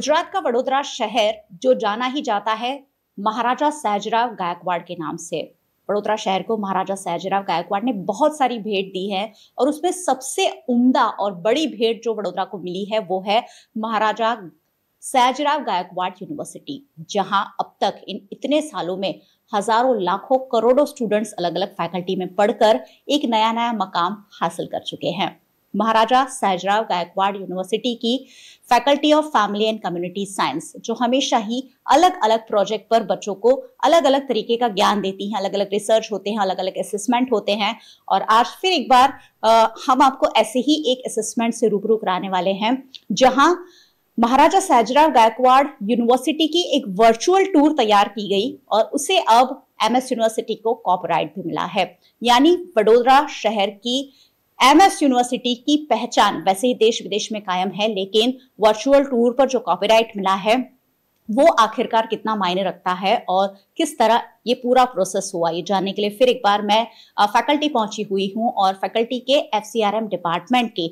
गुजरात का वडोदरा शहर जो जाना ही जाता है महाराजा सहजराव गायकवाड़ के नाम से वडोदरा शहर को महाराजा सहजराव गायकवाड़ ने बहुत सारी भेंट दी है और उसमें सबसे उम्दा और बड़ी भेंट जो वडोदरा को मिली है वो है महाराजा सहजराव गायकवाड़ यूनिवर्सिटी जहां अब तक इन इतने सालों में हजारों लाखों करोड़ों स्टूडेंट्स अलग अलग फैकल्टी में पढ़कर एक नया नया मकाम हासिल कर चुके हैं महाराजा सहजराव गायकवाड़ यूनिवर्सिटी की faculty of family and community science जो हमेशा ही अलग अलग प्रोजेक्ट पर बच्चों को अलग अलग तरीके का ज्ञान देती हैं अलग अलग रिसर्च होते हैं अलग अलग असेसमेंट होते हैं और आज फिर एक बार आ, हम आपको ऐसे ही एक असेसमेंट से रूबरू कराने वाले हैं जहां महाराजा सहजराव गायकवाड़ यूनिवर्सिटी की एक वर्चुअल टूर तैयार की गई और उसे अब एमएस यूनिवर्सिटी को कॉपराइट भी मिला है यानी वडोदरा शहर की एमएस यूनिवर्सिटी की पहचान वैसे ही देश विदेश में कायम है लेकिन वर्चुअल टूर पर जो कॉपीराइट मिला है वो आखिरकार कितना मायने रखता है और किस तरह ये पूरा प्रोसेस हुआ ये जानने के लिए फिर एक बार मैं फैकल्टी पहुंची हुई हूं और फैकल्टी के एफ डिपार्टमेंट के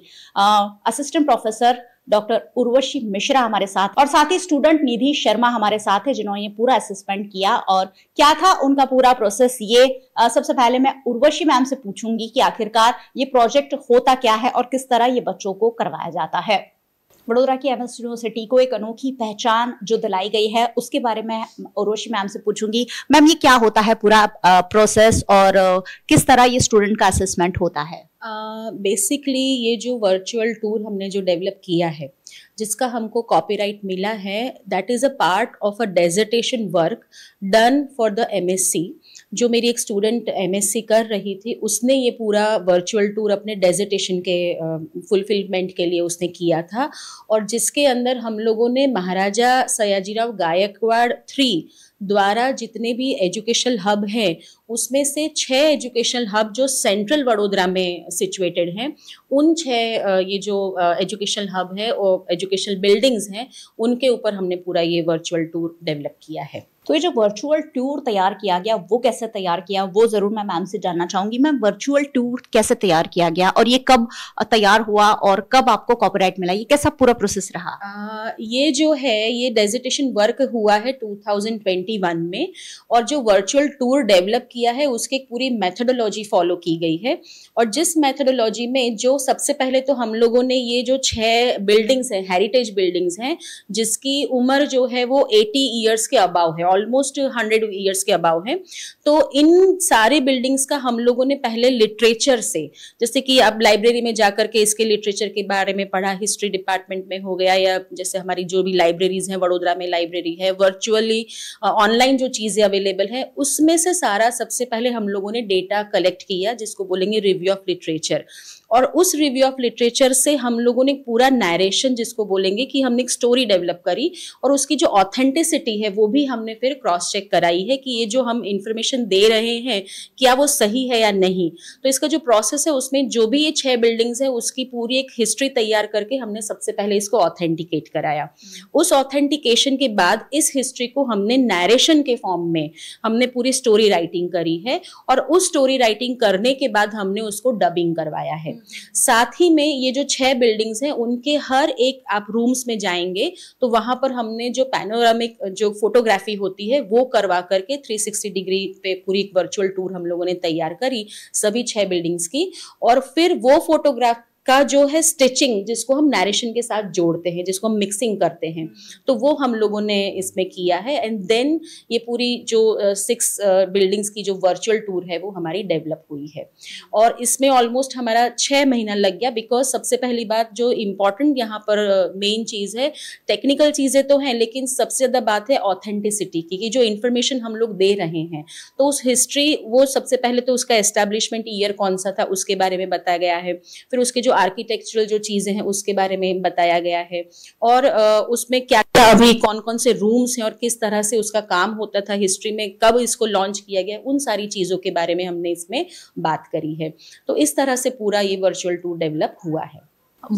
assistant professor doctor Urvashi Mishra हमारे साथ और साथ ही स्टूडेंट निधि शर्मा हमारे साथ है जिन्होंने ये पूरा असेसमेंट किया और क्या था उनका पूरा प्रोसेस ये सबसे पहले मैं उर्वशी मैम से पूछूंगी कि आखिरकार ये प्रोजेक्ट होता क्या है और किस तरह ये बच्चों को करवाया जाता है वडोदरा की एम यूनिवर्सिटी को एक अनोखी पहचान जो दिलाई गई है उसके बारे में उर्वशी मैम से पूछूंगी मैम ये क्या होता है पूरा प्रोसेस और किस तरह ये स्टूडेंट का असेसमेंट होता है बेसिकली uh, ये जो वर्चुअल टूर हमने जो डेवलप किया है जिसका हमको कॉपीराइट मिला है that is a part of a dissertation work done for the MSc जो मेरी एक स्टूडेंट एमएससी कर रही थी उसने ये पूरा वर्चुअल टूर अपने डेजिटेशन के फुलफिलमेंट के लिए उसने किया था और जिसके अंदर हम लोगों ने महाराजा सयाजीराव गायकवाड़ थ्री द्वारा जितने भी एजुकेशनल हब हैं उसमें से छः एजुकेशनल हब जो सेंट्रल वडोदरा में सिचुएटेड हैं उन छः ये जो एजुकेशनल हब है और एजुकेशनल बिल्डिंग्स हैं उनके ऊपर हमने पूरा ये वर्चुअल टूर डेवलप किया है तो ये जो वर्चुअल टूर तैयार किया गया वो कैसे तैयार किया वो ज़रूर मैं मैम से जानना चाहूंगी मैम वर्चुअल टूर कैसे तैयार किया गया और ये कब तैयार हुआ और कब आपको कॉपराइट मिला ये कैसा पूरा प्रोसेस रहा आ, ये जो है ये डेजिटेशन वर्क हुआ है टू में और जो वर्चुअल टूर डेवलप किया है उसके पूरी मैथडोलॉजी फॉलो की गई है और जिस मैथडोलॉजी में जो सबसे पहले तो हम लोगों ने ये जो छः बिल्डिंग्स हैं हेरिटेज बिल्डिंग्स हैं जिसकी उम्र जो है वो 80 ईयर्स के अबाव है ऑलमोस्ट हंड्रेड ईयर्स के अबाव है तो इन सारे बिल्डिंग्स का हम लोगों ने पहले लिटरेचर से जैसे कि आप लाइब्रेरी में जाकर के इसके लिटरेचर के बारे में पढ़ा हिस्ट्री डिपार्टमेंट में हो गया या जैसे हमारी जो भी लाइब्रेरीज हैं वडोदरा में लाइब्रेरी है वर्चुअली ऑनलाइन जो चीज़ें अवेलेबल है उसमें से सारा सबसे पहले हम लोगों ने डेटा कलेक्ट किया जिसको बोलेंगे रिव्यू ऑफ लिटरेचर और उस रिव्यू ऑफ लिटरेचर से हम लोगों ने पूरा नरेशन जिसको बोलेंगे कि हमने एक स्टोरी डेवलप करी और उसकी जो ऑथेंटिसिटी है वो भी हमने फिर क्रॉस चेक कराई है कि ये जो हम इंफॉर्मेशन दे रहे हैं क्या वो सही है या नहीं तो इसका जो प्रोसेस है उसमें जो भी ये छह बिल्डिंग्स है उसकी पूरी एक हिस्ट्री तैयार करके हमने सबसे पहले इसको ऑथेंटिकेट कराया उस ऑथेंटिकेशन के बाद इस हिस्ट्री को हमने नरेशन के फॉर्म में हमने पूरी स्टोरी राइटिंग करी है और उस स्टोरी राइटिंग करने के बाद हमने उसको डबिंग करवाया है साथ ही में ये जो छह बिल्डिंग्स हैं उनके हर एक आप रूम्स में जाएंगे तो वहां पर हमने जो पैनोरामिक जो फोटोग्राफी होती है वो करवा करके 360 डिग्री पे पूरी एक वर्चुअल टूर हम लोगों ने तैयार करी सभी छह बिल्डिंग्स की और फिर वो फोटोग्राफ का जो है स्टिचिंग जिसको हम नरेशन के साथ जोड़ते हैं जिसको हम मिक्सिंग करते हैं तो वो हम लोगों ने इसमें किया है एंड देन ये पूरी जो सिक्स बिल्डिंग्स की जो वर्चुअल टूर है वो हमारी डेवलप हुई है और इसमें ऑलमोस्ट हमारा छः महीना लग गया बिकॉज सबसे पहली बात जो इम्पॉर्टेंट यहाँ पर मेन चीज़ है टेक्निकल चीज़ें तो हैं लेकिन सबसे ज़्यादा बात है ऑथेंटिसिटी की कि जो इन्फॉर्मेशन हम लोग दे रहे हैं तो उस हिस्ट्री वो सबसे पहले तो उसका एस्टेब्लिशमेंट ईयर कौन सा था उसके बारे में बताया गया है फिर उसके जो आर्किटेक्चरल जो चीज़ें हैं उसके बारे में बताया गया है और उसमें क्या क्या अभी कौन कौन से रूम्स हैं और किस तरह से उसका काम होता था हिस्ट्री में कब इसको लॉन्च किया गया उन सारी चीज़ों के बारे में हमने इसमें बात करी है तो इस तरह से पूरा ये वर्चुअल टूर डेवलप हुआ है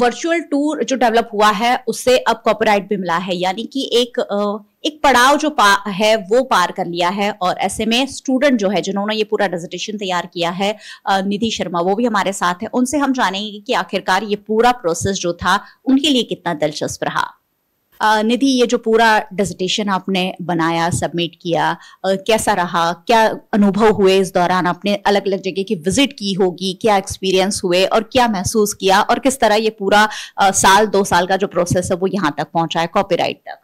वर्चुअल टूर जो डेवलप हुआ है उससे अब कॉपराइट भी मिला है यानी कि एक एक पड़ाव जो पा है वो पार कर लिया है और ऐसे में स्टूडेंट जो है जिन्होंने ये पूरा डेजिटेशन तैयार किया है निधि शर्मा वो भी हमारे साथ है उनसे हम जानेंगे कि आखिरकार ये पूरा प्रोसेस जो था उनके लिए कितना दिलचस्प रहा निधि ये जो पूरा डेजिटेशन आपने बनाया सबमिट किया कैसा रहा क्या अनुभव हुए इस दौरान आपने अलग अलग जगह की विजिट की होगी क्या एक्सपीरियंस हुए और क्या महसूस किया और किस तरह ये पूरा साल दो साल का जो प्रोसेस है वो यहाँ तक पहुँचा है कॉपी तक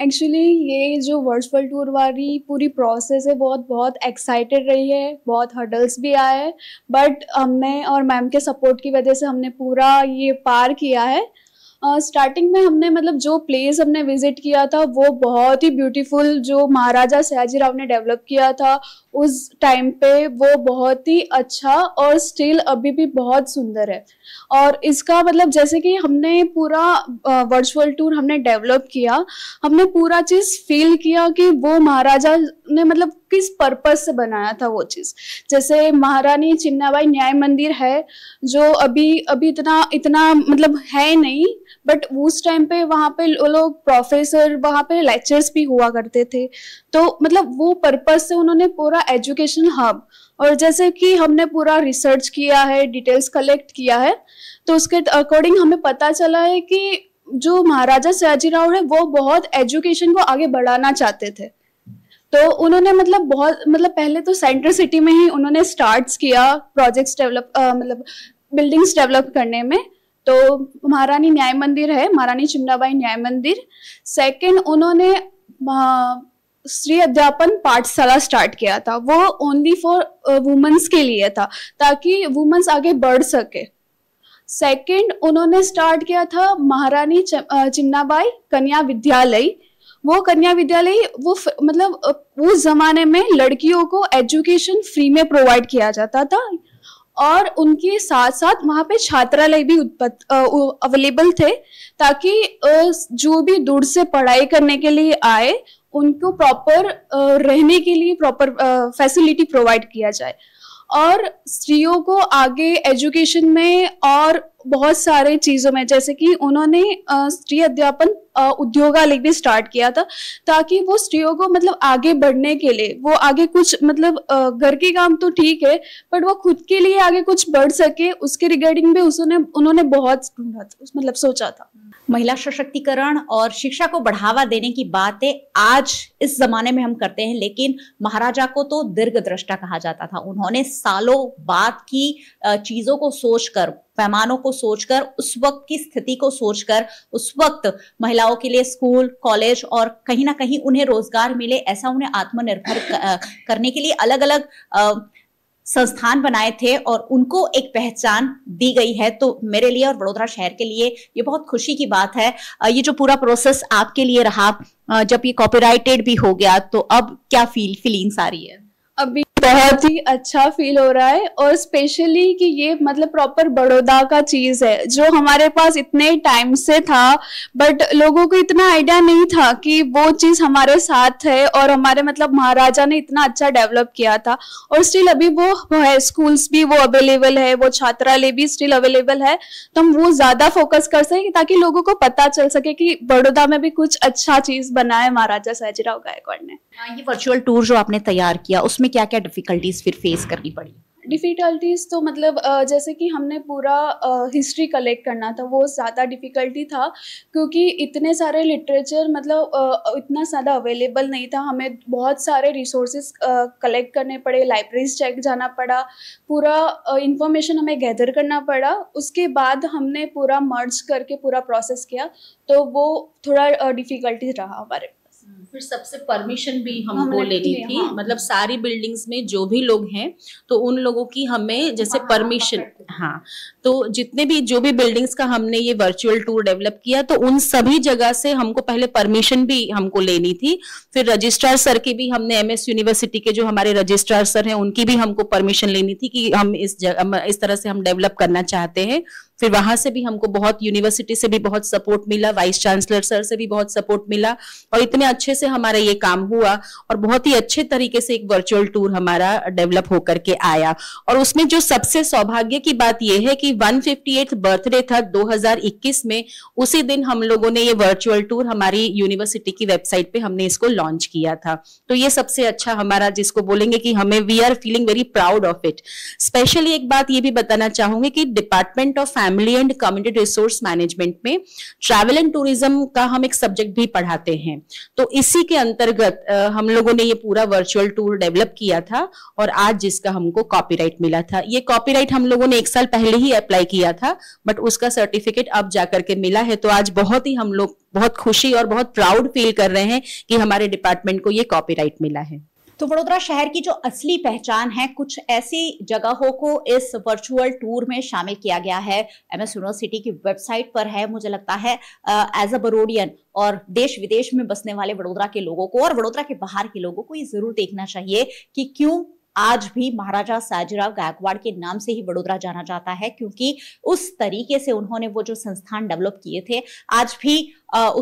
एक्चुअली uh, ये जो वर्चुअल टूर वाली पूरी प्रोसेस है बहुत बहुत एक्साइटेड रही है बहुत हर्डल्स भी आए बट हमने और मैम के सपोर्ट की वजह से हमने पूरा ये पार किया है स्टार्टिंग uh, में हमने मतलब जो प्लेस हमने विजिट किया था वो बहुत ही ब्यूटीफुल जो महाराजा सयाजी राव ने डेवलप किया था उस टाइम पे वो बहुत ही अच्छा और स्टिल अभी भी बहुत सुंदर है और इसका मतलब जैसे कि हमने पूरा वर्चुअल टूर हमने डेवलप किया हमने पूरा चीज़ फील किया कि वो महाराजा ने मतलब किस पर्पज से बनाया था वो चीज़ जैसे महारानी चिन्नाबाई न्याय मंदिर है जो अभी अभी इतना इतना मतलब है नहीं बट उस टाइम पे वहाँ पे लोग प्रोफेसर वहाँ पे लेक्चर्स भी हुआ करते थे तो मतलब वो पर्पज से उन्होंने पूरा एजुकेशन हब और जैसे कि हमने पूरा रिसर्च किया है डिटेल्स कलेक्ट किया है तो उसके अकॉर्डिंग हमें पता चला है कि जो महाराजा सयाजी राव है वो बहुत एजुकेशन को आगे बढ़ाना चाहते थे तो उन्होंने मतलब बहुत मतलब पहले तो सेंटर सिटी में ही उन्होंने स्टार्ट किया प्रोजेक्ट्स डेवलप मतलब बिल्डिंग्स डेवलप करने में तो महारानी न्याय मंदिर है महारानी चिमनाबाई न्याय मंदिर सेकंड उन्होंने स्त्री अध्यापन पाठशाला स्टार्ट किया था वो ओनली फॉर वुमेन्स के लिए था ताकि वुमेन्स आगे बढ़ सके सेकंड उन्होंने स्टार्ट किया था महारानी चिमनाबाई कन्या विद्यालय वो कन्या विद्यालय वो मतलब उस जमाने में लड़कियों को एजुकेशन फ्री में प्रोवाइड किया जाता था और उनके साथ साथ वहाँ पे छात्रालय भी उत्पत्त अवेलेबल थे ताकि जो भी दूर से पढ़ाई करने के लिए आए उनको प्रॉपर रहने के लिए प्रॉपर फैसिलिटी प्रोवाइड किया जाए और स्त्रियों को आगे एजुकेशन में और बहुत सारे चीज़ों में जैसे कि उन्होंने स्त्री अध्यापन उद्योगालय भी स्टार्ट किया था ताकि वो स्त्रियों को मतलब आगे बढ़ने के लिए वो आगे कुछ मतलब घर के काम तो ठीक है बट वो खुद के लिए आगे कुछ बढ़ सके उसके रिगार्डिंग भी उसने उन्होंने बहुत मतलब सोचा था महिला सशक्तिकरण और शिक्षा को बढ़ावा देने की बातें आज इस जमाने में हम करते हैं लेकिन महाराजा को तो दीर्घ दृष्टा कहा जाता था उन्होंने सालों बाद की चीजों को सोचकर पैमानों को सोचकर उस वक्त की स्थिति को सोचकर उस वक्त महिलाओं के लिए स्कूल कॉलेज और कहीं ना कहीं उन्हें रोजगार मिले ऐसा उन्हें आत्मनिर्भर करने के लिए अलग अलग संस्थान बनाए थे और उनको एक पहचान दी गई है तो मेरे लिए और वडोदरा शहर के लिए ये बहुत खुशी की बात है ये जो पूरा प्रोसेस आपके लिए रहा जब ये कॉपीराइटेड भी हो गया तो अब क्या फील फीलिंग्स आ रही है अभी बहुत ही अच्छा फील हो रहा है और स्पेशली कि ये मतलब प्रॉपर बड़ौदा का चीज़ है जो हमारे पास इतने टाइम से था बट लोगों को इतना आइडिया नहीं था कि वो चीज़ हमारे साथ है और हमारे मतलब महाराजा ने इतना अच्छा डेवलप किया था और स्टिल अभी वो है स्कूल्स भी वो अवेलेबल है वो छात्रालय भी स्टिल अवेलेबल है तो हम वो ज़्यादा फोकस कर सके ताकि लोगों को पता चल सके कि बड़ौदा में भी कुछ अच्छा चीज़ बना है महाराजा सहजराव गायकवाड़ ने हाँ, ये वर्चुअल टूर जो आपने तैयार किया उसमें क्या क्या डिफ़िकल्टीज़ फिर फेस करनी पड़ी डिफ़िकल्टीज़ तो मतलब जैसे कि हमने पूरा हिस्ट्री कलेक्ट करना था वो ज़्यादा डिफ़िकल्टी था क्योंकि इतने सारे लिटरेचर मतलब इतना ज़्यादा अवेलेबल नहीं था हमें बहुत सारे रिसोर्सेज कलेक्ट करने पड़े लाइब्रेरीज चेक जाना पड़ा पूरा इंफॉर्मेशन हमें गैदर करना पड़ा उसके बाद हमने पूरा मर्ज करके पूरा प्रोसेस किया तो वो थोड़ा डिफ़िकल्टी रहा हमारे फिर सबसे परमिशन भी हमको हम लेनी थी हाँ। मतलब सारी बिल्डिंग्स में जो भी लोग हैं तो उन लोगों की हमें जैसे हाँ, परमिशन हाँ तो जितने भी जो भी बिल्डिंग्स का हमने ये वर्चुअल टूर डेवलप किया तो उन सभी जगह से हमको पहले परमिशन भी हमको लेनी थी फिर रजिस्ट्रार सर की भी हमने एम यूनिवर्सिटी के जो हमारे रजिस्ट्रार सर हैं उनकी भी हमको परमिशन लेनी थी कि हम इस इस तरह से हम डेवलप करना चाहते हैं फिर वहां से भी हमको बहुत यूनिवर्सिटी से भी बहुत सपोर्ट मिला वाइस चांसलर सर से भी बहुत सपोर्ट मिला और इतने अच्छे से हमारा ये काम हुआ और बहुत ही अच्छे तरीके से एक वर्चुअल टूर हमारा डेवलप होकर के आया और उसमें जो सबसे सौभाग्य की बात यह है कि वन बर्थडे था दो में उसी दिन हम लोगों ने ये वर्चुअल टूर हमारी यूनिवर्सिटी की वेबसाइट पे हमने इसको लॉन्च किया था तो ये सबसे अच्छा हमारा जिसको बोलेंगे कि हमें we are feeling very proud of it specially एक बात ये भी बताना चाहूंगी कि department of family family and community resource management में ट्रैवल एंड टूरिज्म का हम एक सब्जेक्ट भी पढ़ाते हैं तो इसी के अंतर्गत हम लोगों ने ये पूरा वर्चुअल टूर डेवलप किया था और आज जिसका हमको कॉपीराइट मिला था ये कॉपीराइट हम लोगों ने एक साल पहले ही अप्लाई किया था बट उसका सर्टिफिकेट अब जाकर के मिला है तो आज बहुत ही हम लोग बहुत खुशी और बहुत प्राउड फील कर रहे हैं कि हमारे डिपार्टमेंट को ये कॉपीराइट मिला है तो वडोदरा शहर की जो असली पहचान है कुछ ऐसी जगहों को इस वर्चुअल टूर में शामिल किया गया है एमएस यूनिवर्सिटी की वेबसाइट पर है मुझे लगता है एज अ बरोडियन और देश विदेश में बसने वाले वडोदरा के लोगों को और वडोदरा के बाहर के लोगों को ये जरूर देखना चाहिए कि क्यों आज भी महाराजा साजीराव गायकवाड़ के नाम से ही वडोदरा जाना जाता है क्योंकि उस तरीके से उन्होंने वो जो संस्थान डेवलप किए थे आज भी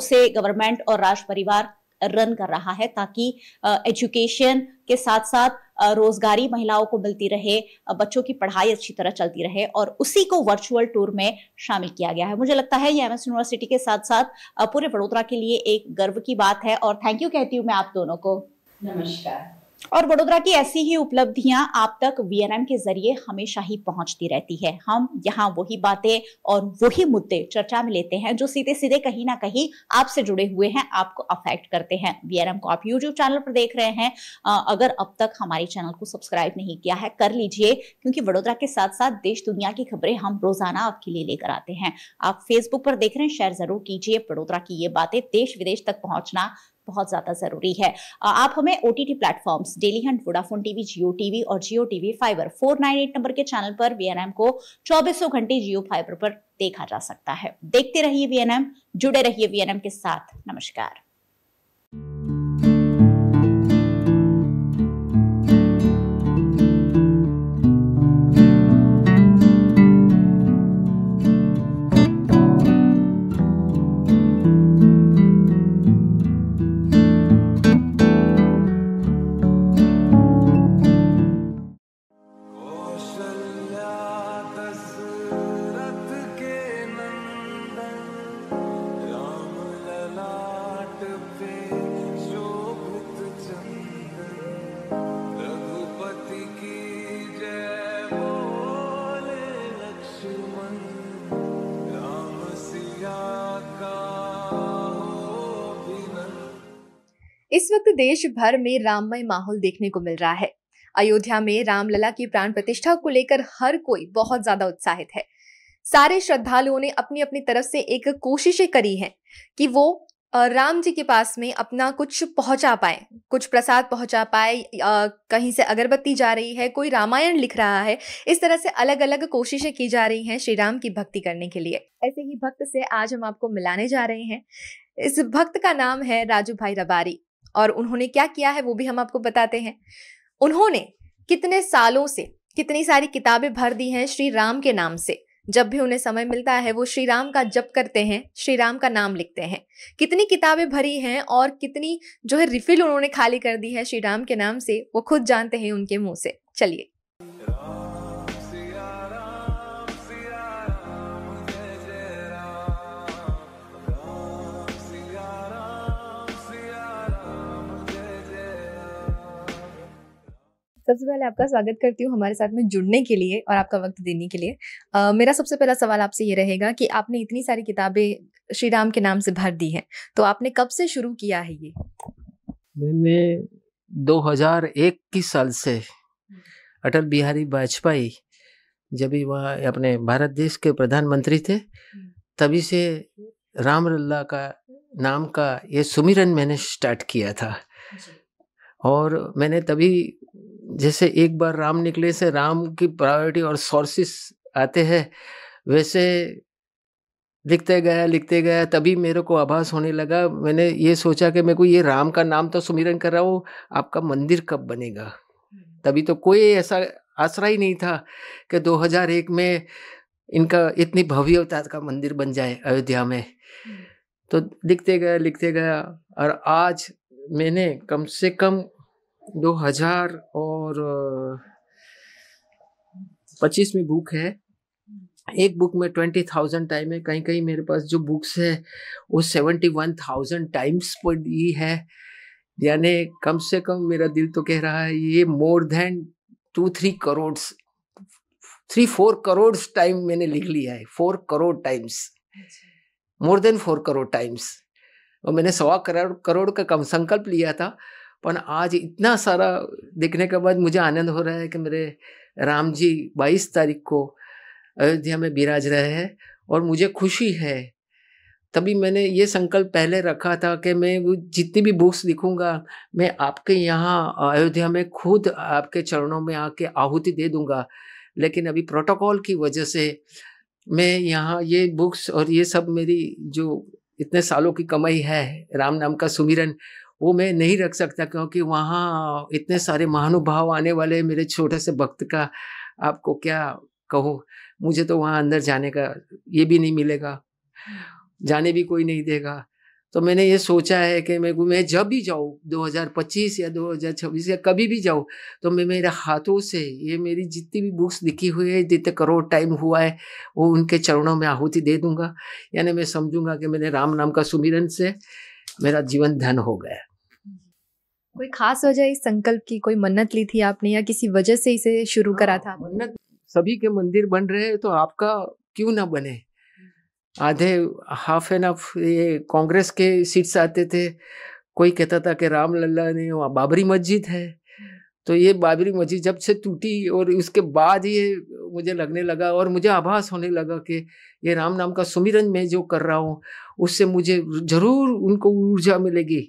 उसे गवर्नमेंट और राज परिवार रन कर रहा है ताकि एजुकेशन के साथ साथ रोजगारी महिलाओं को मिलती रहे बच्चों की पढ़ाई अच्छी तरह चलती रहे और उसी को वर्चुअल टूर में शामिल किया गया है मुझे लगता है ये एम यूनिवर्सिटी के साथ साथ पूरे वडोदरा के लिए एक गर्व की बात है और थैंक यू कहती हूँ मैं आप दोनों को नमस्कार और वडोदरा की ऐसी ही उपलब्धियां आप तक वीएनएम के जरिए हमेशा ही पहुंचती रहती है हम यहाँ वही बातें और वही मुद्दे चर्चा में लेते हैं जो सीधे सीधे कहीं ना कहीं आपसे जुड़े हुए हैं आपको अफेक्ट करते हैं वीएनएम को आप यूट्यूब चैनल पर देख रहे हैं अगर अब तक हमारे चैनल को सब्सक्राइब नहीं किया है कर लीजिए क्योंकि वडोदरा के साथ साथ देश दुनिया की खबरें हम रोजाना आपके लिए लेकर आते हैं आप फेसबुक पर देख रहे हैं शेयर जरूर कीजिए वडोदरा की ये बातें देश विदेश तक पहुंचना बहुत ज़्यादा ज़रूरी है आप हमें O T platforms Dailyhunt Vodafone TV Jio TV और Jio TV fibre four nine eight number के चैनल पर वी को चौबीसों घंटे जियो फाइबर पर देखा जा सकता है देखते रहिए वी जुड़े रहिए वी के साथ नमस्कार देश भर में राममय माहौल देखने को मिल रहा है अयोध्या में रामलला की प्राण प्रतिष्ठा को लेकर हर कोई बहुत ज्यादा उत्साहित है सारे श्रद्धालुओं ने अपनी अपनी तरफ से एक कोशिशें करी हैं कि वो राम जी के पास में अपना कुछ पहुंचा पाए कुछ प्रसाद पहुंचा पाए कहीं से अगरबत्ती जा रही है कोई रामायण लिख रहा है इस तरह से अलग अलग कोशिशें की जा रही हैं श्री राम की भक्ति करने के लिए ऐसे ही भक्त से आज हम आपको मिलाने जा रहे हैं इस भक्त का नाम है राजू भाई रबारी और उन्होंने क्या किया है वो भी हम आपको बताते हैं उन्होंने कितने सालों से कितनी सारी किताबें भर दी हैं श्री राम के नाम से जब भी उन्हें समय मिलता है वो श्री राम का जप करते हैं श्री राम का नाम लिखते हैं कितनी किताबें भरी हैं और कितनी जो है रिफिल उन्होंने खाली कर दी है श्री राम के नाम से वो खुद जानते हैं उनके मुंह से चलिए सबसे पहले आपका स्वागत करती हूँ हमारे साथ में जुड़ने के लिए और आपका वक्त देने के लिए आ, मेरा सबसे पहला सवाल आपसे ये रहेगा कि आपने इतनी सारी किताबें श्री राम के नाम से भर दी हैं तो आपने कब से शुरू किया है ये मैंने 2001 की साल से अटल बिहारी वाजपेयी जब भी वह अपने भारत देश के प्रधानमंत्री थे तभी से रामल्ला का नाम का ये सुमिरन मैंने स्टार्ट किया था और मैंने तभी जैसे एक बार राम निकले से राम की प्रायोरिटी और सोर्सेस आते हैं वैसे लिखते गया लिखते गया तभी मेरे को आभास होने लगा मैंने ये सोचा कि मेरे को ये राम का नाम तो सुमिरन कर रहा हूँ आपका मंदिर कब बनेगा तभी तो कोई ऐसा आसरा ही नहीं था कि 2001 में इनका इतनी अवतार का मंदिर बन जाए अयोध्या में तो लिखते गया लिखते गया और आज मैंने कम से कम दो हजार और पच्चीस में बुक है एक बुक में ट्वेंटी थाउजेंड टाइम है कहीं कहीं मेरे पास जो बुक्स है वो सेवेंटी वन थाउजेंड टाइम्स पढ़ी है यानी कम से कम मेरा दिल तो कह रहा है ये more than two three crore three four crore time मैंने लिख लिया है four crore times more than four crore times और मैंने सवा करोड़ करोड़ का कम संकल्प लिया था पर आज इतना सारा देखने के बाद मुझे आनंद हो रहा है कि मेरे राम जी बाईस तारीख को अयोध्या में बिराज रहे हैं और मुझे खुशी है तभी मैंने ये संकल्प पहले रखा था कि मैं वो जितनी भी बुक्स लिखूंगा मैं आपके यहाँ अयोध्या में खुद आपके चरणों में आके आहुति दे दूंगा लेकिन अभी प्रोटोकॉल की वजह से मैं यहाँ ये बुक्स और ये सब मेरी जो इतने सालों की कमाई है राम नाम का सुमिरन वो मैं नहीं रख सकता क्योंकि वहाँ इतने सारे महानुभाव आने वाले मेरे छोटे से भक्त का आपको क्या कहो मुझे तो वहाँ अंदर जाने का ये भी नहीं मिलेगा जाने भी कोई नहीं देगा तो मैंने ये सोचा है कि मैं मैं जब भी जाऊँ 2025 या 2026 या कभी भी जाऊँ तो मैं मेरे हाथों से ये मेरी जितनी भी बुक्स लिखी हुई है जितने करोड़ टाइम हुआ है वो उनके चरणों में आहुति दे दूंगा यानी मैं समझूंगा कि मैंने राम नाम का सुमिरन से मेरा जीवन धन हो गया कोई खास वजह इस संकल्प की कोई मन्नत ली थी आपने या किसी वजह से इसे शुरू करा हाँ, था मन्नत सभी के मंदिर बन रहे हैं तो आपका क्यों ना बने आधे हाफ एंड हाफ ये कांग्रेस के सीट्स आते थे कोई कहता था कि राम लल्ला ने वहाँ बाबरी मस्जिद है तो ये बाबरी मस्जिद जब से टूटी और उसके बाद ये मुझे लगने लगा और मुझे आभास होने लगा कि ये राम नाम का सुमिरन मैं जो कर रहा हूँ उससे मुझे ज़रूर उनको ऊर्जा मिलेगी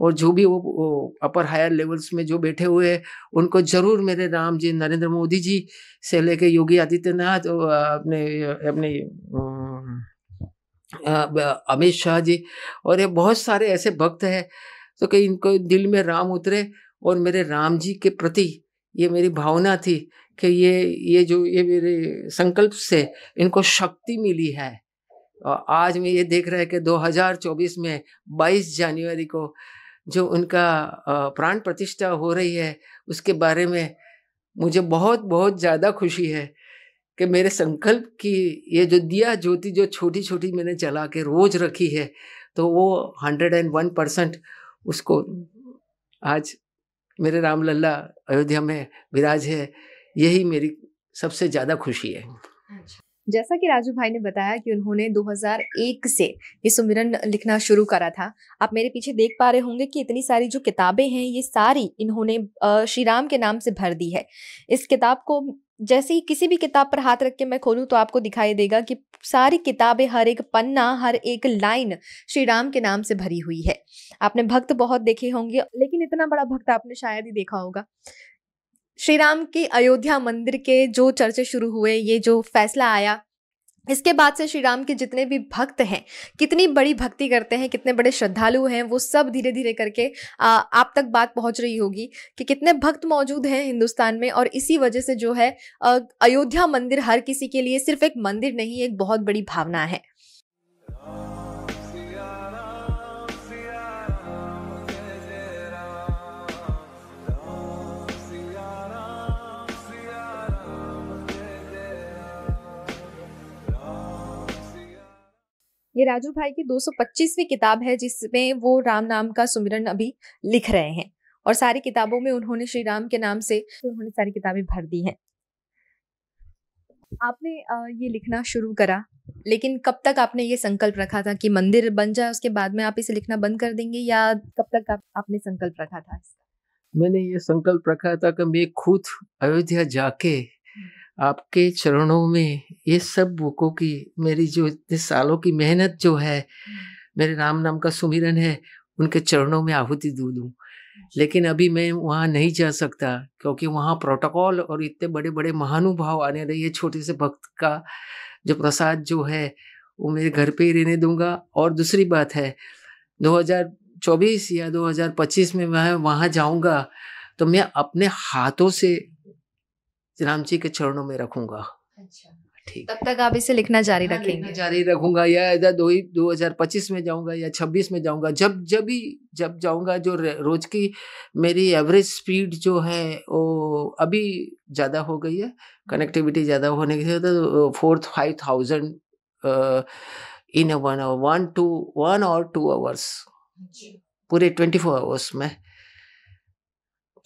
और जो भी वो, वो अपर हायर लेवल्स में जो बैठे हुए हैं उनको ज़रूर मेरे राम जी नरेंद्र मोदी जी से लेके योगी आदित्यनाथ अपने अपने अमित शाह जी और ये बहुत सारे ऐसे भक्त हैं तो कि इनको दिल में राम उतरे और मेरे राम जी के प्रति ये मेरी भावना थी कि ये ये जो ये मेरे संकल्प से इनको शक्ति मिली है और आज मैं ये देख रहा है कि 2024 में 22 जनवरी को जो उनका प्राण प्रतिष्ठा हो रही है उसके बारे में मुझे बहुत बहुत ज़्यादा खुशी है कि मेरे संकल्प की ये जो दिया ज्योति जो छोटी छोटी मैंने जला के रोज रखी है तो वो हंड्रेड एंड वन परसेंट उसको आज मेरे रामलला अयोध्या में विराज है यही मेरी सबसे ज़्यादा खुशी है अच्छा। जैसा कि राजू भाई ने बताया कि उन्होंने 2001 से ये सुमिरन लिखना शुरू करा था आप मेरे पीछे देख पा रहे होंगे कि इतनी सारी जो किताबें हैं ये सारी इन्होंने श्री राम के नाम से भर दी है इस किताब को जैसे ही किसी भी किताब पर हाथ रख के मैं खोलूं तो आपको दिखाई देगा कि सारी किताबें हर एक पन्ना हर एक लाइन श्री राम के नाम से भरी हुई है आपने भक्त बहुत देखे होंगे लेकिन इतना बड़ा भक्त आपने शायद ही देखा होगा श्री राम के अयोध्या मंदिर के जो चर्चे शुरू हुए ये जो फैसला आया इसके बाद से श्री राम के जितने भी भक्त हैं कितनी बड़ी भक्ति करते हैं कितने बड़े श्रद्धालु हैं वो सब धीरे धीरे करके आ, आप तक बात पहुंच रही होगी कि कितने भक्त मौजूद हैं हिंदुस्तान में और इसी वजह से जो है अयोध्या मंदिर हर किसी के लिए सिर्फ एक मंदिर नहीं एक बहुत बड़ी भावना है ये राजू भाई की 225वीं किताब है जिसमें वो राम नाम का सुमिरन अभी लिख रहे हैं और सारी किताबों में उन्होंने श्री राम के नाम से तो उन्होंने सारी किताबें भर दी हैं आपने ये लिखना शुरू करा लेकिन कब तक आपने ये संकल्प रखा था कि मंदिर बन जाए उसके बाद में आप इसे लिखना बंद कर देंगे या कब तक आप, आपने संकल्प रखा था मैंने ये संकल्प रखा था कि मैं खुद अयोध्या जाके आपके चरणों में ये सब बुकों की मेरी जो इतने सालों की मेहनत जो है मेरे राम नाम का सुमिरन है उनके चरणों में आहुति दू दूँ लेकिन अभी मैं वहाँ नहीं जा सकता क्योंकि वहाँ प्रोटोकॉल और इतने बड़े बड़े महानुभाव आने रही है छोटे से भक्त का जो प्रसाद जो है वो मेरे घर पे ही रहने दूंगा और दूसरी बात है 2024 या 2025 में मैं वहाँ जाऊँगा तो मैं अपने हाथों से राम जी के चरणों में रखूंगा अच्छा ठीक तब तक आप इसे लिखना जारी हाँ, रखेंगे जारी रखूंगा या इधर दो ही दो हजार पच्चीस में जाऊंगा या छब्बीस में जाऊंगा जब जब भी जब जाऊंगा जो रोज की मेरी एवरेज स्पीड जो है वो अभी ज़्यादा हो गई है कनेक्टिविटी हम्म। ज़्यादा होने के साथ four five thousand in one hour one two one और टू आवर्स पूरे ट्वेंटी फोर आवर्स में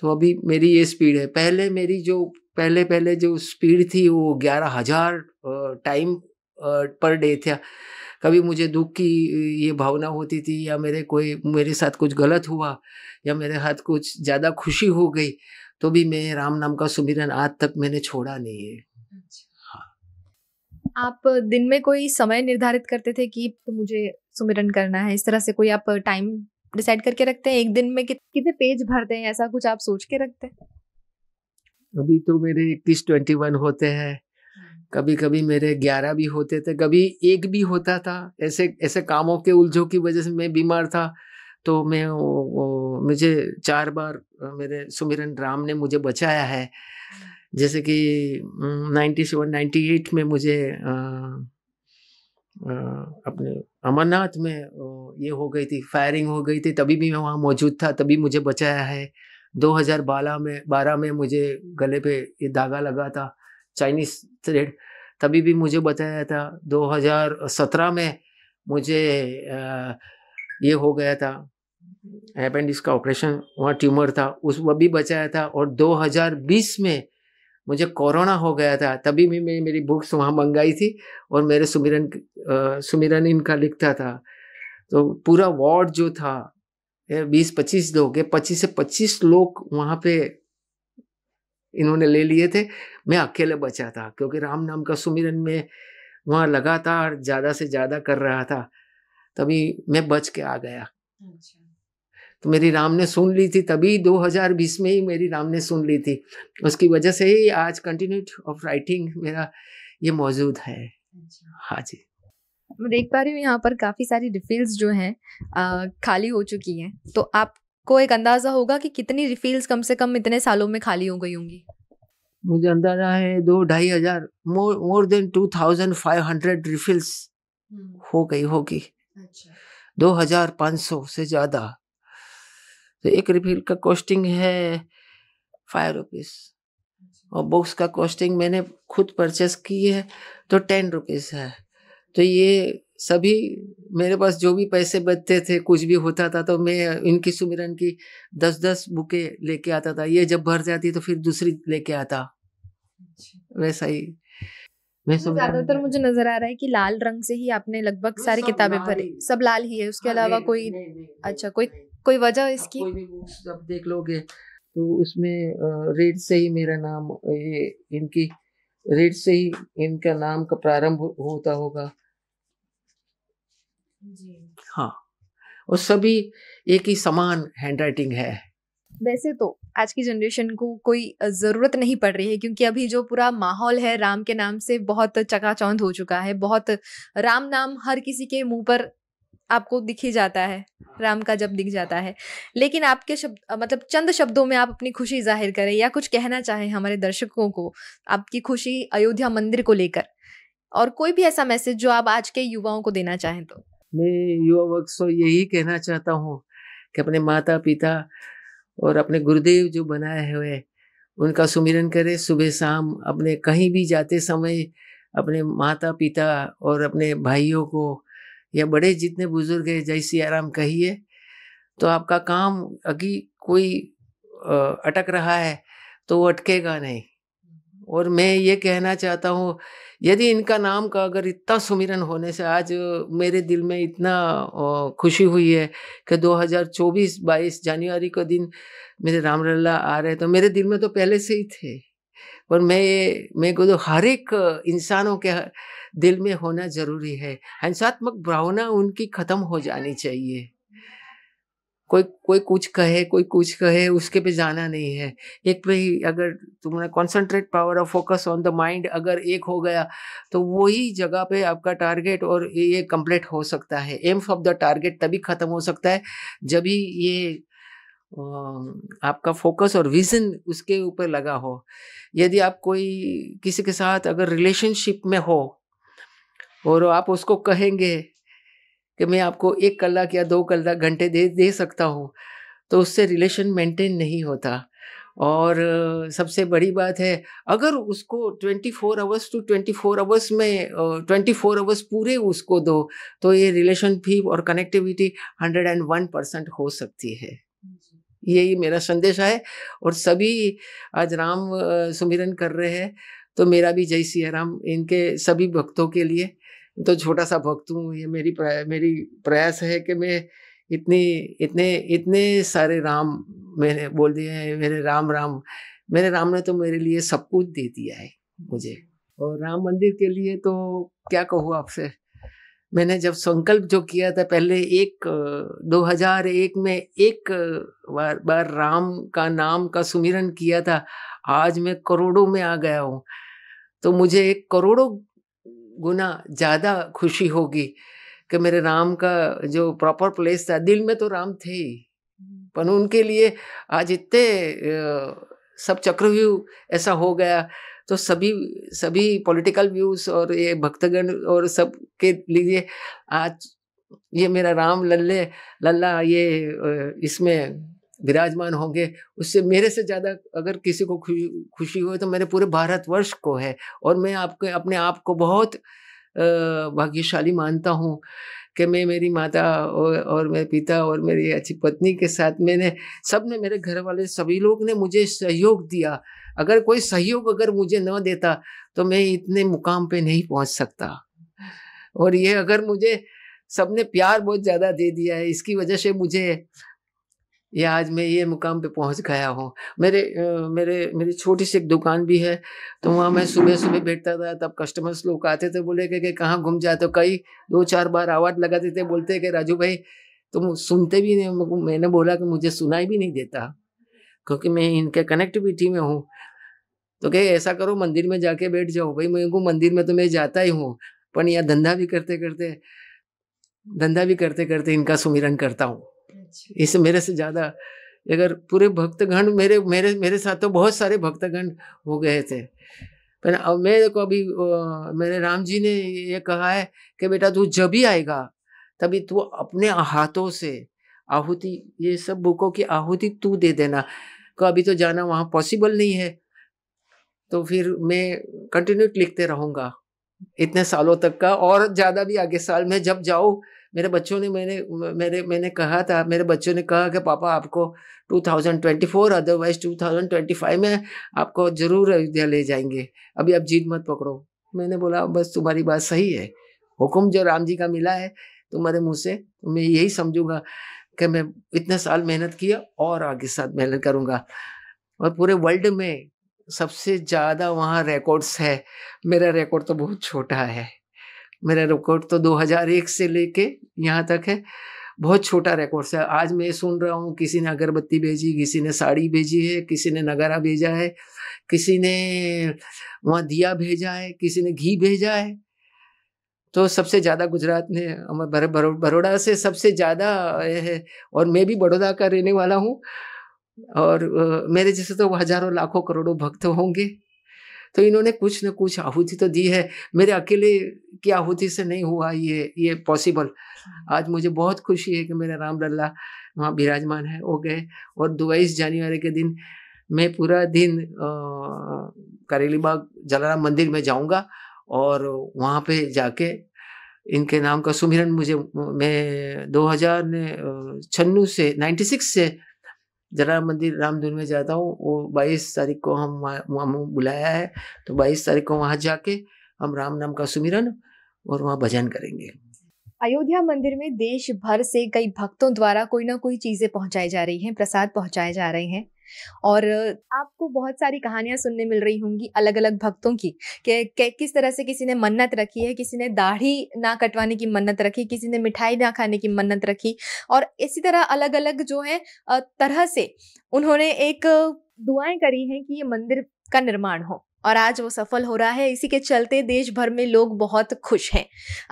तो अभी मेरी ये स्पीड है पहले मेरी जो पहले पहले जो स्पीड थी वो ग्यारह हजार टाइम पर डे था कभी मुझे दुख की ये भावना होती थी या मेरे कोई मेरे साथ कुछ गलत हुआ या मेरे हाथ कुछ ज़्यादा खुशी हो गई तो भी मैं राम नाम का सुमिरन आज तक मैंने छोड़ा नहीं है अच्छा। हाँ। आप दिन में कोई समय निर्धारित करते थे कि तो मुझे सुमिरन करना है इस तरह से कोई आप टाइम डिसाइड करके रखते हैं एक दिन में कितने पेज भरते हैं ऐसा कुछ आप सोच के रखते हैं अभी तो मेरे इक्कीस ट्वेंटी वन होते हैं हम्म। कभी कभी मेरे ग्यारह भी होते थे कभी एक भी होता था ऐसे ऐसे कामों के उलझों की वजह से मैं बीमार था तो मैं वो, वो, मुझे चार बार मेरे सुमिरन राम ने मुझे बचाया है हम्म। जैसे कि नाइन्टी नाइन्टी एट में मुझे आ, आ, अपने अमरनाथ में ये हो गई थी फायरिंग हो गई थी तभी भी मैं वहाँ मौजूद था तभी मुझे बचाया है 2012 में 12 में मुझे गले पे ये धागा लगा था चाइनीज थ्रेड तभी भी मुझे बताया था 2017 में मुझे ये हो गया था एपेंडिक्स का ऑपरेशन वहाँ ट्यूमर था उस वह भी बचाया था और 2020 में मुझे कोरोना हो गया था तभी भी मैं मेरी बुक्स वहाँ मंगाई थी और मेरे सुमिरन सुमिरन इनका लिखता था तो पूरा वार्ड जो था बीस पच्चीस लोग है पच्चीस से पच्चीस लोग वहाँ पे इन्होंने ले लिए थे मैं अकेले बचा था क्योंकि राम नाम का सुमिरन में वहाँ लगातार ज़्यादा से ज़्यादा कर रहा था तभी मैं बच के आ गया अच्छा। तो मेरी राम ने सुन ली थी तभी 2020 में ही मेरी राम ने सुन ली थी उसकी वजह से ही आज कंटिन्यू ऑफ राइटिंग मेरा ये मौजूद है अच्छा। हाँ जी मैं देख पा रही हूँ यहाँ पर काफ़ी सारी रिफिल्स जो हैं खाली हो चुकी हैं तो आपको एक अंदाज़ा होगा कि कितनी रिफिल्स कम से कम इतने सालों में खाली हो गई होंगी मुझे अंदाजा है दो ढाई हजार more more than two thousand five hundred refills हो गई होगी अच्छा। दो हजार पाँच सौ से ज़्यादा तो एक रिफिल का कॉस्टिंग है फाइव अच्छा। रुपीज़ और बॉक्स का कॉस्टिंग मैंने खुद परचेस की है तो टेन रुपीज़ है तो ये सभी मेरे पास जो भी पैसे बचते थे कुछ भी होता था तो मैं इनकी सुमिरन की दस दस बुके लेके आता था ये जब भर जाती तो फिर दूसरी लेके आता अच्छा। वैसा ही मैं तो ज्यादातर मुझे नजर आ रहा है कि लाल रंग से ही आपने लगभग सारी किताबें पढ़ी सब लाल ही है उसके हाँ, अलावा कोई नहीं, नहीं, अच्छा कोई कोई वजह इसकी कोई भी जब देख लोगे तो उसमें रेड से ही मेरा नाम ये इनकी रेड से ही इनका नाम का प्रारंभ होता होगा हाँ और सभी एक ही समान हैंडराइटिंग है वैसे तो आज की जनरेशन को कोई ज़रूरत नहीं पड़ रही है क्योंकि अभी जो पूरा माहौल है राम के नाम से बहुत चकाचौंध हो चुका है बहुत राम नाम हर किसी के मुंह पर आपको दिख ही जाता है राम का जब दिख जाता है लेकिन आपके शब्द मतलब चंद शब्दों में आप अपनी खुशी जाहिर करें या कुछ कहना चाहें हमारे दर्शकों को आपकी खुशी अयोध्या मंदिर को लेकर और कोई भी ऐसा मैसेज जो आप आज के युवाओं को देना चाहें तो मैं युवा वर्ग से यही कहना चाहता हूँ कि अपने माता पिता और अपने गुरुदेव जो बनाए हुए उनका सुमिरन करें सुबह शाम अपने कहीं भी जाते समय अपने माता पिता और अपने भाइयों को या बड़े जितने बुजुर्ग है जैसे आराम कहिए तो आपका काम अभी कोई अटक रहा है तो वो अटकेगा नहीं और मैं ये कहना चाहता हूँ यदि इनका नाम का अगर इतना सुमिरन होने से आज मेरे दिल में इतना खुशी हुई है कि 2024-22 जनवरी का दिन मेरे राम लल्ला आ रहे तो मेरे दिल में तो पहले से ही थे और मैं मेरे को तो हर एक इंसानों के दिल में होना ज़रूरी है हिंसात्मक भावना उनकी ख़त्म हो जानी चाहिए कोई कोई कुछ कहे कोई कुछ कहे उसके पे जाना नहीं है एक पे ही अगर तुम्हारा कॉन्सेंट्रेट पावर और फोकस ऑन द माइंड अगर एक हो गया तो वही जगह पे आपका टारगेट और ये कंप्लीट हो सकता है एम्स ऑफ द टारगेट तभी ख़त्म हो सकता है जब ही ये आपका फोकस और विजन उसके ऊपर लगा हो यदि आप कोई किसी के साथ अगर रिलेशनशिप में हो और आप उसको कहेंगे कि मैं आपको एक कलाक या दो कलाक घंटे दे दे सकता हूँ तो उससे रिलेशन मेंटेन नहीं होता और सबसे बड़ी बात है अगर उसको 24 four hours to 24 four hours में 24 फोर आवर्स पूरे उसको दो तो ये रिलेशन भी और कनेक्टिविटी 101 परसेंट हो सकती है यही मेरा संदेश है और सभी आज राम सुमिरन कर रहे हैं तो मेरा भी जय सिया राम इनके सभी भक्तों के लिए तो छोटा सा भक्त हूँ ये मेरी प्रया, मेरी प्रयास है कि मैं इतनी इतने इतने सारे राम मैंने बोल दिए हैं मेरे राम राम मेरे राम ने तो मेरे लिए सब कुछ दे दिया है मुझे और राम मंदिर के लिए तो क्या कहूँ आपसे मैंने जब संकल्प जो किया था पहले एक 2001 में एक बार बार राम का नाम का सुमिरन किया था आज मैं करोड़ों में आ गया हूँ तो मुझे एक करोड़ों गुना ज़्यादा खुशी होगी कि मेरे राम का जो प्रॉपर प्लेस था दिल में तो राम थे ही पर हम्म। उनके लिए आज इतने सब चक्रव्यूह ऐसा हो गया तो सभी सभी पॉलिटिकल व्यूज और ये भक्तगण और सब के लिए आज ये मेरा राम लल्ले लल्ला ये इसमें विराजमान होंगे उससे मेरे से ज़्यादा अगर किसी को खुशी हो तो मेरे पूरे भारतवर्ष को है और मैं आपके अपने आप को बहुत भाग्यशाली मानता हूँ कि मैं मेरी माता और, और मेरे पिता और मेरी अच्छी पत्नी के साथ मैंने सब ने मेरे घर वाले सभी लोग ने मुझे सहयोग दिया अगर कोई सहयोग अगर मुझे न देता तो मैं इतने मुकाम पे नहीं पहुंच सकता और ये अगर मुझे सबने प्यार बहुत ज़्यादा दे दिया है इसकी वजह से मुझे या आज मैं ये मुकाम पे पहुंच गया हूँ मेरे मेरे मेरी छोटी सी एक दुकान भी है तो वहाँ मैं सुबह सुबह बैठता था तब कस्टमर्स लोग आते थे बोले कि, कहाँ घूम जाते हो कई दो चार बार आवाज़ लगाते थे बोलते कि राजू भाई तुम सुनते भी नहीं मैंने बोला कि मुझे सुनाई भी नहीं देता क्योंकि मैं इनके कनेक्टिविटी में हूँ तो कहे ऐसा करो मंदिर में जाके बैठ जाओ भाई मैं मंदिर में तो मैं जाता ही हूँ पर यहाँ धंधा भी करते करते धंधा भी करते करते इनका सुमिरन करता हूँ अच्छा। इस मेरे से ज़्यादा अगर पूरे भक्तगण मेरे मेरे मेरे साथ तो बहुत सारे भक्तगण हो गए थे पर अब मेरे को अभी मेरे राम जी ने ये कहा है कि बेटा तू जब ही आएगा तभी तू अपने हाथों से आहुति ये सब बुकों की आहुति तू दे देना को अभी तो जाना वहाँ पॉसिबल नहीं है तो फिर मैं कंटिन्यू लिखते रहूँगा इतने सालों तक का और ज़्यादा भी आगे साल में जब जाऊँ मेरे बच्चों ने मैंने मेरे मैंने कहा था मेरे बच्चों ने कहा कि पापा आपको 2024 अदरवाइज 2025 में आपको ज़रूर अयोध्या ले जाएंगे अभी आप जीत मत पकड़ो मैंने बोला बस तुम्हारी बात सही है हुक्म जो राम जी का मिला है तुम्हारे मुँह से तो मैं यही समझूंगा कि मैं इतने साल मेहनत किया और आगे साथ मेहनत करूँगा और पूरे वर्ल्ड में सबसे ज़्यादा वहाँ रिकॉर्ड्स है मेरा रिकॉर्ड तो बहुत छोटा है मेरा रिकॉर्ड तो 2001 से लेके यहाँ तक है बहुत छोटा रिकॉर्ड है आज मैं सुन रहा हूँ किसी ने अगरबत्ती भेजी किसी ने साड़ी भेजी है किसी ने नगारा भेजा है किसी ने वहाँ दिया भेजा है किसी ने घी भेजा है तो सबसे ज़्यादा गुजरात ने हमारे बड़ोड़ा से सबसे ज़्यादा है और मैं भी बड़ौदा का रहने वाला हूँ और मेरे जैसे तो हजारों लाखों करोड़ों भक्त होंगे तो इन्होंने कुछ न कुछ आहुति तो दी है मेरे अकेले की आहुति से नहीं हुआ ये ये पॉसिबल हाँ। आज मुझे बहुत खुशी है कि मेरा राम लल्ला वहाँ विराजमान है हो गए और बाईस जनवरी के दिन मैं पूरा दिन करेली बाग जलाराम मंदिर में जाऊँगा और वहाँ पे जाके इनके नाम का सुमिरन मुझे मैं दो हज़ार छन्नू से नाइन्टी सिक्स से जरा मंदिर रामधुन में जाता हूँ वो बाईस तारीख को हम वहाँ बुलाया है तो बाईस तारीख को वहाँ जाके हम राम नाम का सुमिरन और वहाँ भजन करेंगे अयोध्या मंदिर में देश भर से कई भक्तों द्वारा कोई ना कोई चीजें पहुंचाई जा रही हैं प्रसाद पहुंचाए जा रहे हैं और आपको बहुत सारी कहानियां सुनने मिल रही होंगी अलग अलग भक्तों की कि, किस तरह से किसी ने मन्नत रखी है किसी ने दाढ़ी ना कटवाने की मन्नत रखी किसी ने मिठाई ना खाने की मन्नत रखी और इसी तरह अलग अलग जो है तरह से उन्होंने एक दुआएं करी हैं कि ये मंदिर का निर्माण हो और आज वो सफल हो रहा है इसी के चलते देश भर में लोग बहुत खुश हैं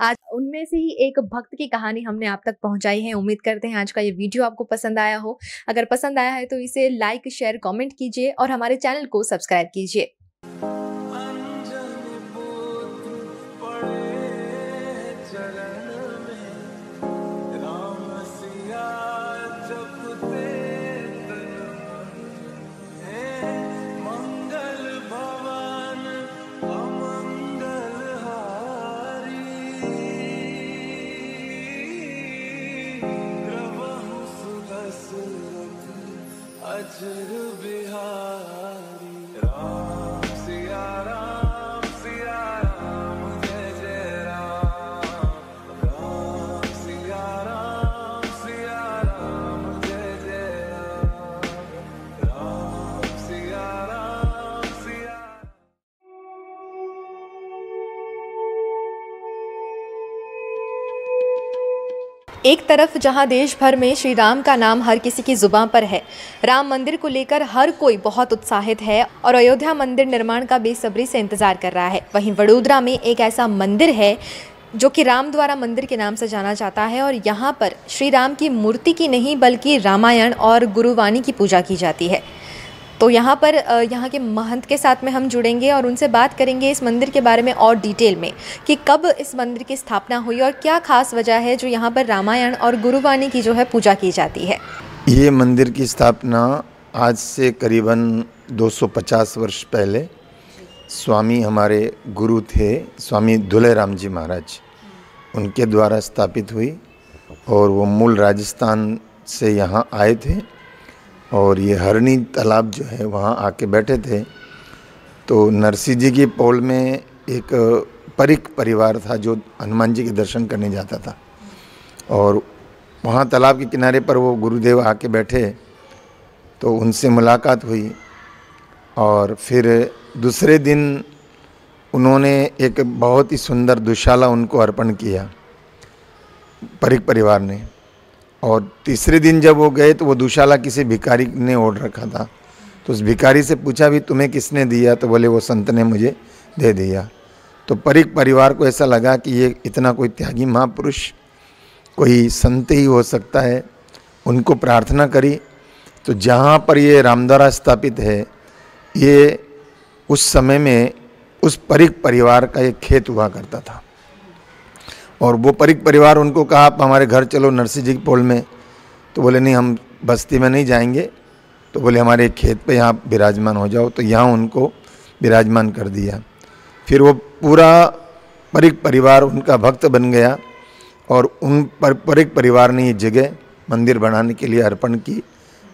आज उनमें से ही एक भक्त की कहानी हमने आप तक पहुंचाई है उम्मीद करते हैं आज का ये वीडियो आपको पसंद आया हो अगर पसंद आया है तो इसे लाइक शेयर कमेंट कीजिए और हमारे चैनल को सब्सक्राइब कीजिए It'll be hard. एक तरफ जहां देश भर में श्री राम का नाम हर किसी की जुबान पर है राम मंदिर को लेकर हर कोई बहुत उत्साहित है और अयोध्या मंदिर निर्माण का बेसब्री से इंतजार कर रहा है वहीं वडोदरा में एक ऐसा मंदिर है जो कि राम द्वारा मंदिर के नाम से जाना जाता है और यहाँ पर श्री राम की मूर्ति की नहीं बल्कि रामायण और गुरुवाणी की पूजा की जाती है तो यहाँ पर यहाँ के महंत के साथ में हम जुड़ेंगे और उनसे बात करेंगे इस मंदिर के बारे में और डिटेल में कि कब इस मंदिर की स्थापना हुई और क्या खास वजह है जो यहाँ पर रामायण और गुरुवाणी की जो है पूजा की जाती है ये मंदिर की स्थापना आज से करीबन 250 वर्ष पहले स्वामी हमारे गुरु थे स्वामी दुले राम जी महाराज उनके द्वारा स्थापित हुई और वो मूल राजस्थान से यहाँ आए थे और ये हरणी तालाब जो है वहाँ आके बैठे थे तो नरसी जी की पोल में एक परिक परिवार था जो हनुमान जी के दर्शन करने जाता था और वहाँ तालाब के किनारे पर वो गुरुदेव आके बैठे तो उनसे मुलाकात हुई और फिर दूसरे दिन उन्होंने एक बहुत ही सुंदर दुशाला उनको अर्पण किया परिक परिवार ने और तीसरे दिन जब वो गए तो वो दुशाला किसी भिकारी ने ओढ़ रखा था तो उस भिकारी से पूछा भी तुम्हें किसने दिया तो बोले वो संत ने मुझे दे दिया तो परिक परिवार को ऐसा लगा कि ये इतना कोई त्यागी महापुरुष कोई संत ही हो सकता है उनको प्रार्थना करी तो जहाँ पर ये रामद्वारा स्थापित है ये उस समय में उस परिक परिवार का एक खेत हुआ करता था और वो परिक परिवार उनको कहा आप हमारे घर चलो नरसिंह जी पोल में तो बोले नहीं हम बस्ती में नहीं जाएंगे तो बोले हमारे खेत पे यहाँ विराजमान हो जाओ तो यहाँ उनको विराजमान कर दिया फिर वो पूरा परिक परिवार उनका भक्त बन गया और उन पर परिक परिवार ने ये जगह मंदिर बनाने के लिए अर्पण की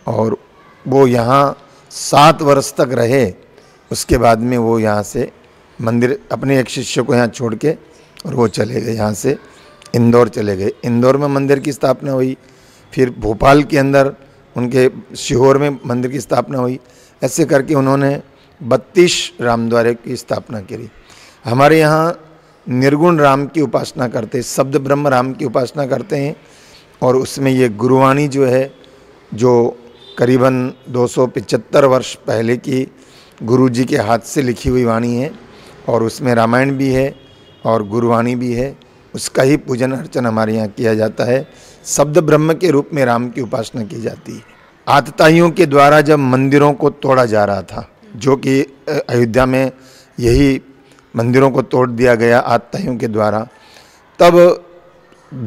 और वो यहाँ सात वर्ष तक रहे उसके बाद में वो यहाँ से मंदिर अपने एक शिष्य को यहाँ छोड़ के और वो चले गए यहाँ से इंदौर चले गए इंदौर में मंदिर की स्थापना हुई फिर भोपाल के अंदर उनके शिहोर में मंदिर की स्थापना हुई ऐसे करके उन्होंने बत्तीस राम द्वारे की स्थापना करी हमारे यहाँ निर्गुण राम की उपासना करते शब्द ब्रह्म राम की उपासना करते हैं और उसमें ये गुरुवाणी जो है जो करीबन दो वर्ष पहले की गुरु जी के हाथ से लिखी हुई वाणी है और उसमें रामायण भी है और गुरुवाणी भी है उसका ही पूजन अर्चन हमारे यहाँ किया जाता है शब्द ब्रह्म के रूप में राम की उपासना की जाती है आतताइयों के द्वारा जब मंदिरों को तोड़ा जा रहा था जो कि अयोध्या में यही मंदिरों को तोड़ दिया गया आतताइयों के द्वारा तब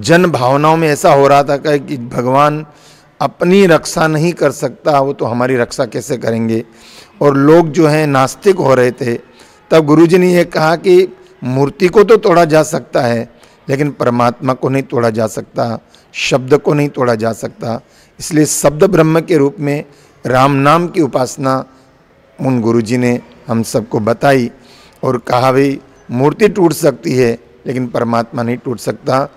जन भावनाओं में ऐसा हो रहा था कि भगवान अपनी रक्षा नहीं कर सकता वो तो हमारी रक्षा कैसे करेंगे और लोग जो हैं नास्तिक हो रहे थे तब गुरुजी ने ये कहा कि मूर्ति को तो तोड़ा जा सकता है लेकिन परमात्मा को नहीं तोड़ा जा सकता शब्द को नहीं तोड़ा जा सकता इसलिए शब्द ब्रह्म के रूप में राम नाम की उपासना उन गुरु जी ने हम सबको बताई और कहा भाई मूर्ति टूट सकती है लेकिन परमात्मा नहीं टूट सकता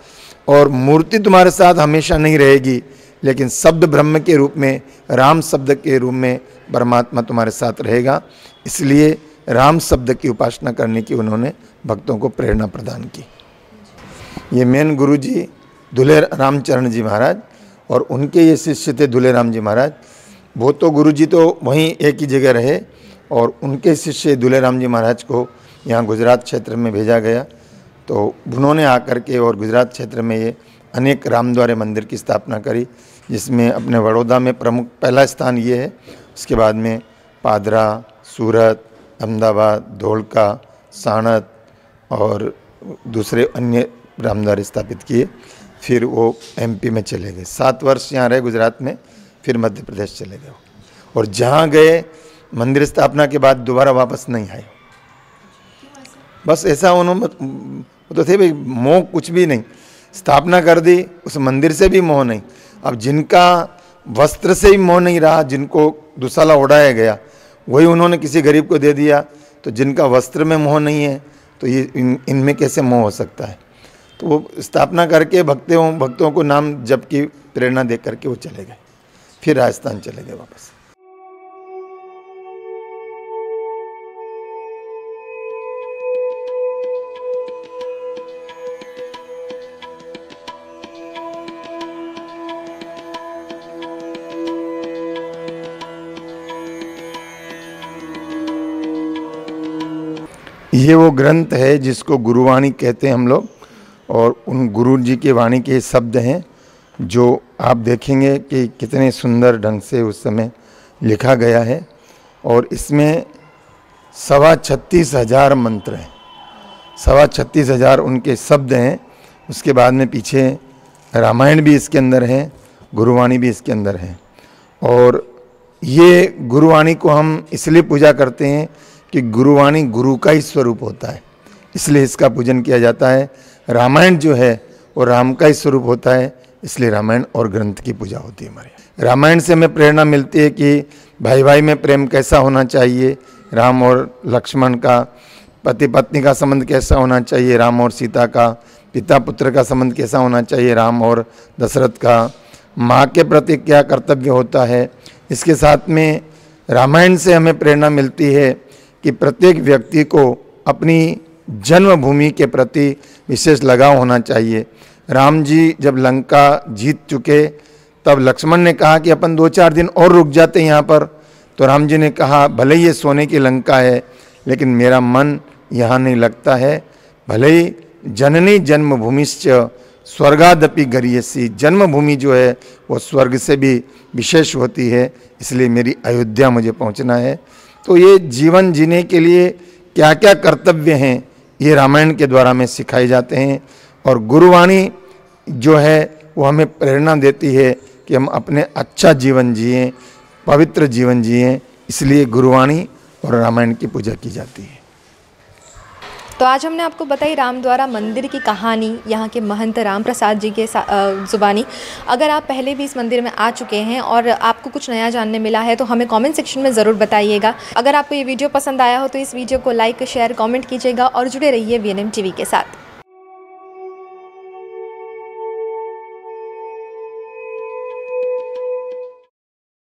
और मूर्ति तुम्हारे साथ हमेशा नहीं रहेगी लेकिन शब्द ब्रह्म के रूप में राम शब्द के रूप में परमात्मा तुम्हारे साथ रहेगा इसलिए राम शब्द की उपासना करने की उन्होंने भक्तों को प्रेरणा प्रदान की ये मेन गुरु जी दुल्हे रामचरण जी महाराज और उनके ये शिष्य थे धुले राम जी महाराज वो तो गुरु जी तो वहीं एक ही जगह रहे और उनके शिष्य धुले राम जी महाराज को यहाँ गुजरात क्षेत्र में भेजा गया तो उन्होंने आकर के और गुजरात क्षेत्र में ये अनेक रामद्वारे मंदिर की स्थापना करी जिसमें अपने बड़ौदा में प्रमुख पहला स्थान ये है उसके बाद में पादरा सूरत अहमदाबाद धोलका साणत और दूसरे अन्य रामदार स्थापित किए फिर वो एमपी में चले गए सात वर्ष यहाँ रहे गुजरात में फिर मध्य प्रदेश चले गए और जहाँ गए मंदिर स्थापना के बाद दोबारा वापस नहीं आए बस ऐसा उन्होंने तो थे भाई मोह कुछ भी नहीं स्थापना कर दी उस मंदिर से भी मोह नहीं अब जिनका वस्त्र से ही मोह नहीं रहा जिनको दुसाला उड़ाया गया वही उन्होंने किसी गरीब को दे दिया तो जिनका वस्त्र में मोह नहीं है तो ये इन इनमें कैसे मोह हो सकता है तो वो स्थापना करके भक्तों भक्तों को नाम जब की प्रेरणा दे करके वो चले गए फिर राजस्थान चले गए वापस ये वो ग्रंथ है जिसको गुरुवाणी कहते हैं हम लोग और उन गुरु जी के वाणी के शब्द हैं जो आप देखेंगे कि कितने सुंदर ढंग से उस समय लिखा गया है और इसमें सवा छत्तीस हज़ार मंत्र हैं सवा छत्तीस हज़ार उनके शब्द हैं उसके बाद में पीछे रामायण भी इसके अंदर है गुरुवाणी भी इसके अंदर है और ये गुरुवाणी को हम इसलिए पूजा करते हैं कि गुरुवाणी गुरु का ही स्वरूप होता है इसलिए इसका पूजन किया जाता है रामायण जो है वो राम का ही स्वरूप होता है इसलिए रामायण और ग्रंथ की पूजा होती है हमारे रामायण से हमें प्रेरणा मिलती है कि भाई भाई में प्रेम कैसा होना चाहिए राम और लक्ष्मण का पति पत्नी का संबंध कैसा होना चाहिए राम और सीता का पिता पुत्र का संबंध कैसा होना चाहिए राम और दशरथ का माँ के प्रति क्या कर्तव्य होता है इसके साथ में रामायण से हमें प्रेरणा मिलती है कि प्रत्येक व्यक्ति को अपनी जन्मभूमि के प्रति विशेष लगाव होना चाहिए राम जी जब लंका जीत चुके तब लक्ष्मण ने कहा कि अपन दो चार दिन और रुक जाते यहाँ पर तो राम जी ने कहा भले ही ये सोने की लंका है लेकिन मेरा मन यहाँ नहीं लगता है भले ही जननी जन्मभूमिश्च स्वर्गादपि गरीयसी जन्मभूमि जो है वो स्वर्ग से भी विशेष होती है इसलिए मेरी अयोध्या मुझे पहुँचना है तो ये जीवन जीने के लिए क्या क्या कर्तव्य हैं ये रामायण के द्वारा हमें सिखाए जाते हैं और गुरुवाणी जो है वो हमें प्रेरणा देती है कि हम अपने अच्छा जीवन जिए पवित्र जीवन जिए इसलिए गुरुवाणी और रामायण की पूजा की जाती है तो आज हमने आपको बताई राम द्वारा मंदिर की कहानी यहाँ के महंत राम प्रसाद जी के ज़ुबानी अगर आप पहले भी इस मंदिर में आ चुके हैं और आपको कुछ नया जानने मिला है तो हमें कॉमेंट सेक्शन में ज़रूर बताइएगा अगर आपको ये वीडियो पसंद आया हो तो इस वीडियो को लाइक शेयर कॉमेंट कीजिएगा और जुड़े रहिए वी एन के साथ